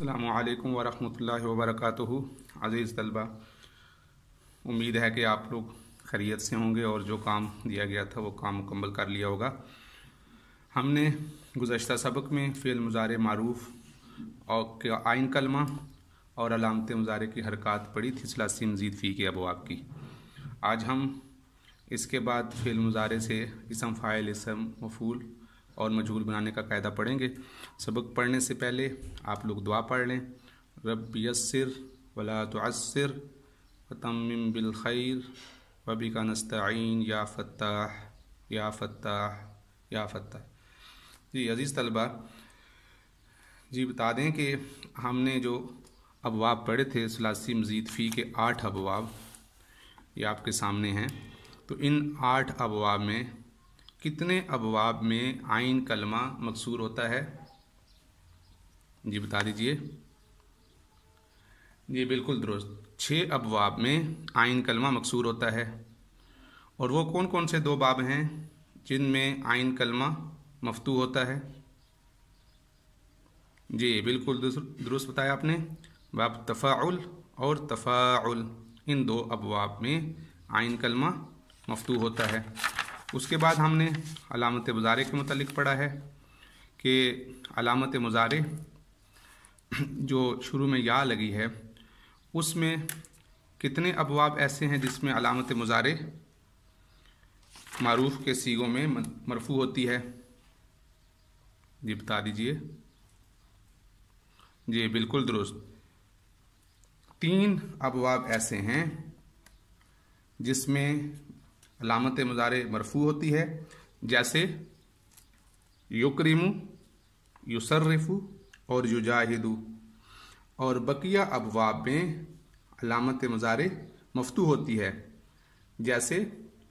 अल्लाम वरहमल वरक़ अज़ीज़ तलबा उम्मीद है कि आप लोग खैरियत से होंगे और जो काम दिया गया था वो काम मुकम्मल कर लिया होगा हमने गुज्त सबक में फ़ेल मुजारे मारूफ और आइन कलमा और अलामत मुजारे की हरकत पड़ी थी सलासी मजीद फ़ी के अबवाब की आज हम इसके बाद फ़ेल मुजारे से इसम फ़ाइल इसम मफूल और मजबूर बनाने का कायदा पढ़ेंगे सबक पढ़ने से पहले आप लोग दुआ पढ़ लें रब यसर वला तसर वतम बिलखैर वबी का नस्तिन या फ़त्ताह या फ़त्ताह या फ़तः जी अज़ीज़ तलबा जी बता दें कि हमने जो अबवाब पढ़े थे सलासी मजीद फ़ी के आठ अबवाब ये आपके सामने हैं तो इन आठ अबवाब में कितने अबवाब में आइन कलमा मकसूर होता है जी बता दीजिए जी बिल्कुल दुरुस्त छः अबवाब में आइन कलमा मकसूर होता है और वो कौन कौन से दो बाब हैं जिनमें आइन कलमा मफतू होता है जी बिल्कुल दुरुस्त बताया आपने बाब तफ़ाउल और तफ़ाउल इन दो अबवाब में आइन कलमा मफतू होता है उसके बाद हमने अलामत मुजारे के मतलब पढ़ा है कि अलामत मुजारे जो शुरू में या लगी है उसमें कितने अबवाब ऐसे हैं जिसमें अलामत मुजारे मरूफ़ के सीगों में मरफू होती है जी बता दीजिए जी बिल्कुल दुरुस्त तीन अबवाब ऐसे हैं जिसमें अलामत मज़ार मरफू होती है जैसे युक्रिमु युसर्रफ़ु और युजाहिदू और बकिया अबवाब में अलामत मज़ार मफतू होती है जैसे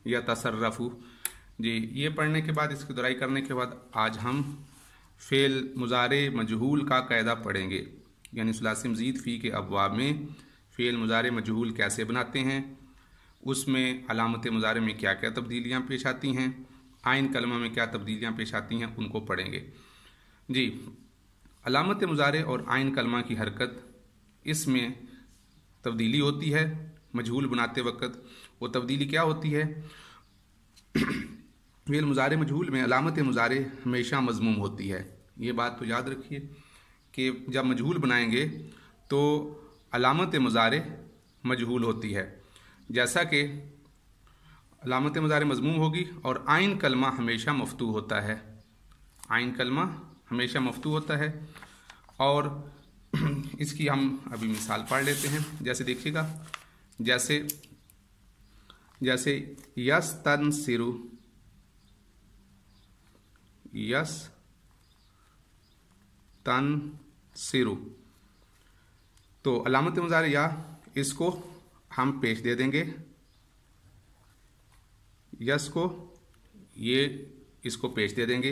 या तसर्रफ़ु जी ये पढ़ने के बाद इसकी दुराई करने के बाद आज हम फ़ेल मुजारे मजहूल का कायदा पढ़ेंगे यानी सलासी मजीद फ़ी के अबवाब में फ़ेल मुजारे मजहूल कैसे बनाते हैं उसमें अलामत मज़ारे में क्या क्या तब्दीलियाँ पेश आती हैं आयन कलमा में क्या तब्दीलियाँ पेश आती हैं उनको पढ़ेंगे जी अलामत मज़ारे और आयन कलमा की हरकत इसमें तब्दीली होती है मजहूल बनाते वक्त वो तब्दीली क्या होती है वेल मुजारे मजहूल में अलामत मजारे हमेशा मजमूम होती है ये बात तो याद रखिए कि जब मजहूल बनाएंगे तो अलामत मजारे मजहूल होती है जैसा कि अलामत मज़ार मजमू होगी और आइन कलमा हमेशा मफतू होता है आइन कलमा हमेशा मफतू होता है और इसकी हम अभी मिसाल पढ़ लेते हैं जैसे देखिएगा जैसे जैसे यस तन सिरु यस तन सिरु तो अलामत मज़ार या इसको हम पेज दे देंगे यस को ये इसको पेश दे देंगे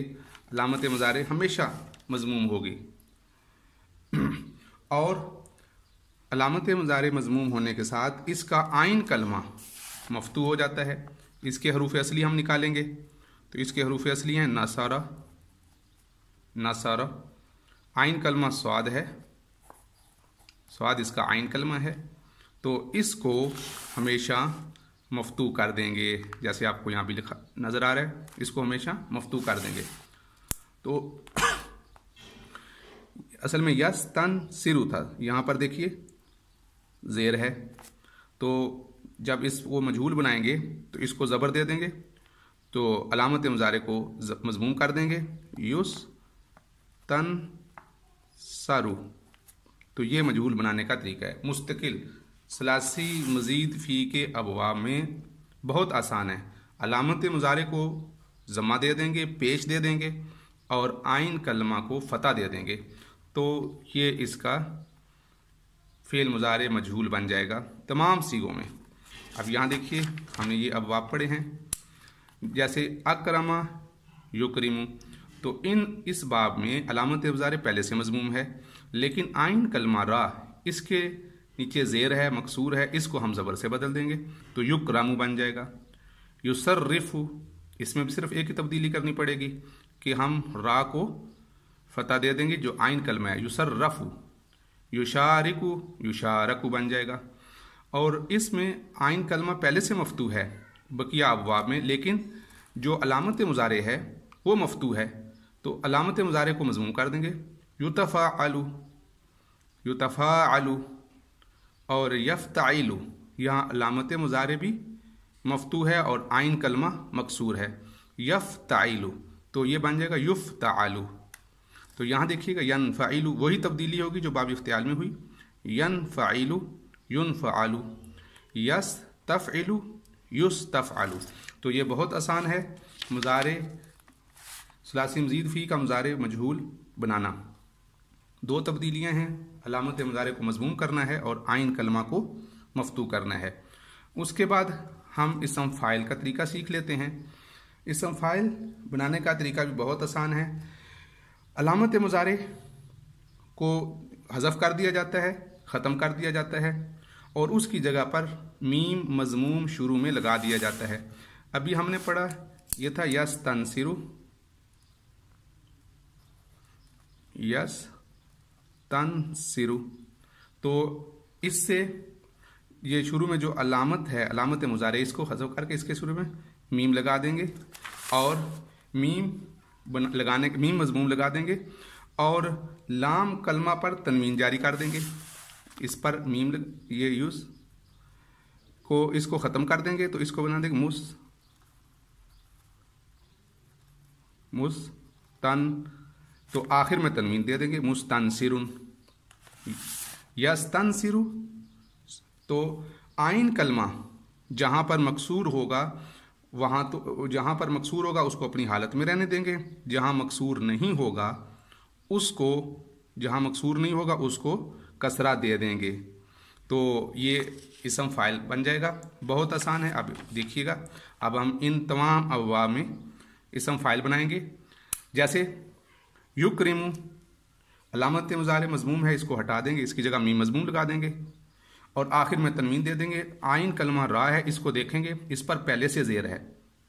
लामत मज़ारे हमेशा मजमूम होगी और अलामत मज़ारे मजमूम होने के साथ इसका आइन कलमा मफतू हो जाता है इसके हरूफ असली हम निकालेंगे तो इसके हरूफ असली हैं नासारा नासारा आइन कलमा स्वाद है स्वाद इसका आइन कलमा है तो इसको हमेशा मफतू कर देंगे जैसे आपको यहाँ भी लिखा नज़र आ रहा है इसको हमेशा मफतू कर देंगे तो असल में यस तन सिरु था यहाँ पर देखिए जेर है तो जब इसको मजहूल बनाएंगे तो इसको ज़बर दे देंगे तो अलामत मज़ारे को मजमूम कर देंगे युस तन सारू तो ये मजहूल बनाने का तरीका है मुस्तकिल सलासी मज़ीद फ़ी के अबवा में बहुत आसान है अलामत मुजारे को जमा दे देंगे पेश दे देंगे और आइन कलमा को फ़तह दे देंगे तो ये इसका फ़ेल मुजारे मजहूल बन जाएगा तमाम सीगों में अब यहाँ देखिए हमने ये अब पढ़े हैं जैसे अक्रमा युक्रिमु तो इन इस बाब में अलामत मुजारे पहले से मजमूम है लेकिन आइन कलमा रा इसके नीचे जेर है मकसूर है इसको हम ज़बर से बदल देंगे तो युक रामू बन जाएगा युसर रिफ इसमें भी सिर्फ एक ही तब्दीली करनी पड़ेगी कि हम रा को फतह दे देंगे जो आइन कलमा है युसर रफ़ युशारिकु युशारकु बन जाएगा और इसमें आइन कलमा पहले से मफतू है बकिया अबवाब में लेकिन जो अलामत मुजारे है वो मफतू है तो अलामत मुजारे को मजमू कर देंगे युतफ़ा आलू युतफ़ा आलू और यफ़ यफ़ताइलु यहाँ अलामत मुजारे भी मफतू है और आइन कलमा मकसूर है यफ़ ताइलु तो ये बन जाएगा युफ़ तलु तो यहाँ देखिएगा यन फ़ाइलु वही तब्दीली होगी जो बाब इफ्तियाल में हुई यन फ़ाइलु यन फ़ालु यस तफ़लु युस तफ़ आलु तो ये बहुत आसान है मुजारे सलासी मजीद फ़ी का मुजारे मजहूल बनाना दो तब्दीलियाँ हैं अलामत मज़ारे को मजमूम करना है और आइन कलमा को मफतू करना है उसके बाद हम इसम फ़ाइल का तरीका सीख लेते हैं इसम फ़ाइल बनाने का तरीका भी बहुत आसान है अलामत मज़ारे को हजफ कर दिया जाता है ख़त्म कर दिया जाता है और उसकी जगह पर मीम मजमूम शुरू में लगा दिया जाता है अभी हमने पढ़ा ये था यस तनसरु यस तन सिरु तो इससे ये शुरू में जो अलामत है अलामत मुजारे इसको हजफ करके इसके शुरू में मीम लगा देंगे और मीम बना लगाने मीम मजमूम लगा देंगे और लाम कलमा पर तनवीन जारी कर देंगे इस पर मीम लग, ये यूज़ को इसको ख़त्म कर देंगे तो इसको बना देंगे मुस मुस तन तो आखिर में तनवीन दे देंगे मुस्तनसिरुन यस्तनसिरु तो आइन कलमा जहाँ पर मकसूर होगा वहाँ तो जहाँ पर मकसूर होगा उसको अपनी हालत में रहने देंगे जहाँ मकसूर नहीं होगा उसको जहाँ मकसूर नहीं होगा उसको कसरा दे देंगे तो ये इसम फाइल बन जाएगा बहुत आसान है अब देखिएगा अब हम इन तमाम अवा में इसम फाइल बनाएंगे जैसे क्रीम अलामत मज़ार मजमूम है इसको हटा देंगे इसकी जगह मी मजमूम लगा देंगे और आखिर में तनवीन दे देंगे आइन कलमा रा है इसको देखेंगे इस पर पहले से जेर है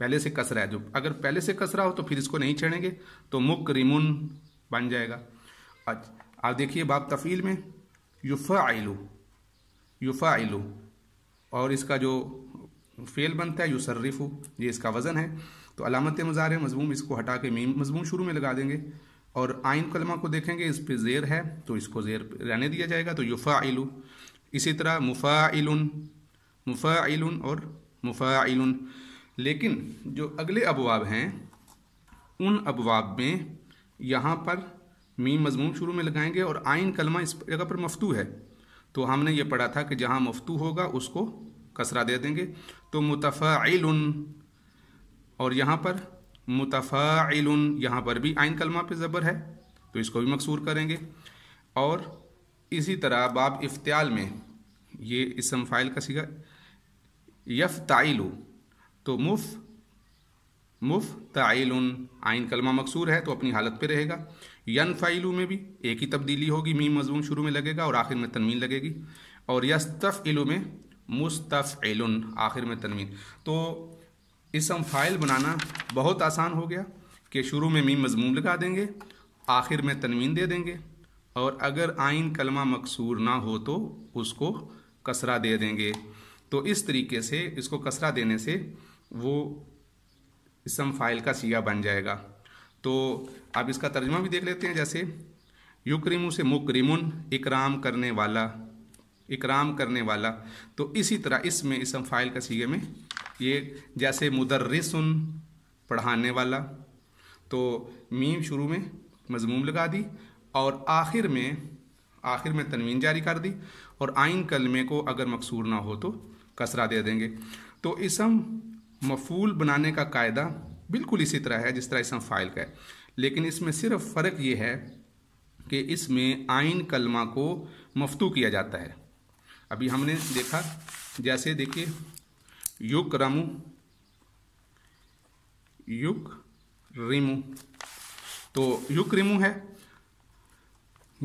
पहले से कसरा है जो अगर पहले से कसरा हो तो फिर इसको नहीं छेड़ेंगे तो रिमुन बन जाएगा अच्छा आप देखिए बाप तफ़ील में युफ़ा आइलू युफ़ा आइलू और इसका जो फेल बनता है युसर्रिफ़ु ये इसका वज़न है तो अलामत मज़ार मजमूम इसको हटा के मीम मजमूम शुरू में लगा देंगे और आइन कलमा को देखेंगे इस पर ज़ेर है तो इसको ज़ेर रहने दिया जाएगा तो युफ़ा इसी तरह मुफ़ाइल मुफ़ाइल और मुफ़ाइल लेकिन जो अगले अबवाब हैं उन अबवाब में यहाँ पर मी मजमूम शुरू में लगाएंगे और आइन कलमा इस जगह पर मफतू है तो हमने ये पढ़ा था कि जहाँ मफतू होगा उसको कसरा दे देंगे तो मुतफ़ाइल और यहाँ पर मुतफ़ाइल यहाँ पर भी आइन कलमा पे ज़बर है तो इसको भी मकसूर करेंगे और इसी तरह बाब इफ्तियाल में ये इसम फ़ाइल का सीखा यफ़ ताइल तो मुफ मुफ ताइल आइन कलमा मकसूर है तो अपनी हालत पे रहेगा यन फ़ाइलू में भी एक ही तब्दीली होगी मी मजमून शुरू में लगेगा और आखिर में तनमीन लगेगी और यस्तफ़ इलू में मुस्तफ़ आखिर में तनमीन तो इसम फ़ाइल बनाना बहुत आसान हो गया कि शुरू में मीम मजमूम लगा देंगे आखिर में तनवीन दे देंगे और अगर आइन कलमा मकसूर ना हो तो उसको कसरा दे देंगे तो इस तरीके से इसको कसरा देने से वो इसम फ़ाइल का सिया बन जाएगा तो आप इसका तर्जमा भी देख लेते हैं जैसे युक्रिमु से मुकरिमुन इकराम करने वाला इकराम करने वाला तो इसी तरह इसमें इसम फ़ाइल का सीगे में ये जैसे मुदर्रसुन पढ़ाने वाला तो मीम शुरू में मजमूम लगा दी और आखिर में आखिर में तनवीन जारी कर दी और आइन कलमे को अगर मकसूर ना हो तो कसरा दे देंगे तो इसम मफूल बनाने का कायदा बिल्कुल इसी तरह है जिस तरह इसम फ़ाइल का है लेकिन इसमें सिर्फ फ़र्क ये है कि इसमें आइन कलमा को मफतू किया जाता है अभी हमने देखा जैसे देखिए युक रामू युक रिमू तो युक रिमू है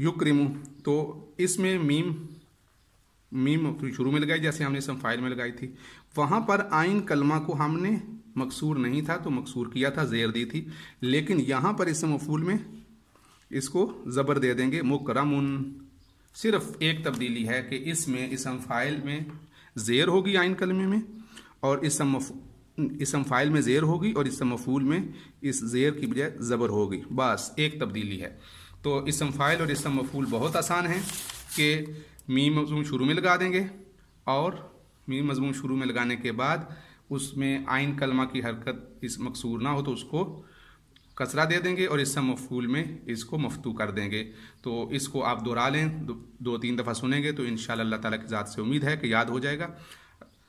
युक रिमू तो इसमें मीम मीम शुरू में लगाई जैसे हमने फाइल में लगाई थी वहां पर आइन कलमा को हमने मकसूर नहीं था तो मकसूर किया था जेर दी थी लेकिन यहां पर इसम फूल में इसको ज़बर दे देंगे मुकरमुन सिर्फ एक तब्दीली है कि इसमें इसम फाइल में जेर होगी आइन कलमे में और इसम इसम फाइल में ज़ेर होगी और इसम मफूल में इस ज़ेर की बजाय ज़बर होगी बस एक तब्दीली है तो इसम फाइल और इसम मफूल बहुत आसान है कि मी मजमूम शुरू में लगा देंगे और मी मजमू शुरू में लगाने के बाद उसमें आइन कलमा की हरकत इस मकसूर ना हो तो उसको कसरा दे देंगे और इसम मफूल में इसको मफतू कर देंगे तो इसको आप दोहरा लें दो, दो तीन दफ़ा सुनेंगे तो इन तला की ज़ात से उम्मीद है कि याद हो जाएगा